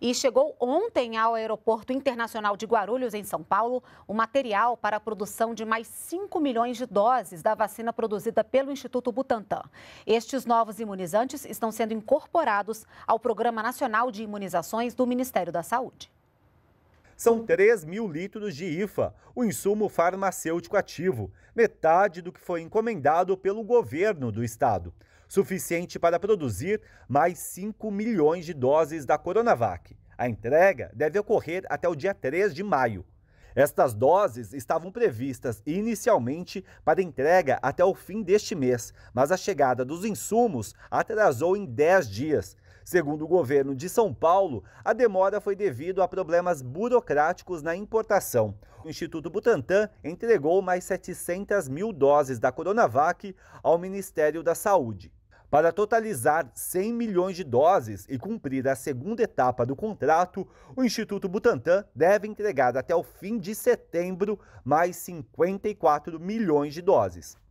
e chegou ontem ao Aeroporto Internacional de Guarulhos, em São Paulo, o material para a produção de mais 5 milhões de doses da vacina produzida pelo Instituto Butantan. Estes novos imunizantes estão sendo incorporados ao Programa Nacional de Imunizações do Ministério da Saúde. São 3 mil litros de IFA, o insumo farmacêutico ativo, metade do que foi encomendado pelo governo do estado, suficiente para produzir mais 5 milhões de doses da Coronavac. A entrega deve ocorrer até o dia 3 de maio. Estas doses estavam previstas inicialmente para entrega até o fim deste mês, mas a chegada dos insumos atrasou em 10 dias. Segundo o governo de São Paulo, a demora foi devido a problemas burocráticos na importação. O Instituto Butantan entregou mais 700 mil doses da Coronavac ao Ministério da Saúde. Para totalizar 100 milhões de doses e cumprir a segunda etapa do contrato, o Instituto Butantan deve entregar até o fim de setembro mais 54 milhões de doses.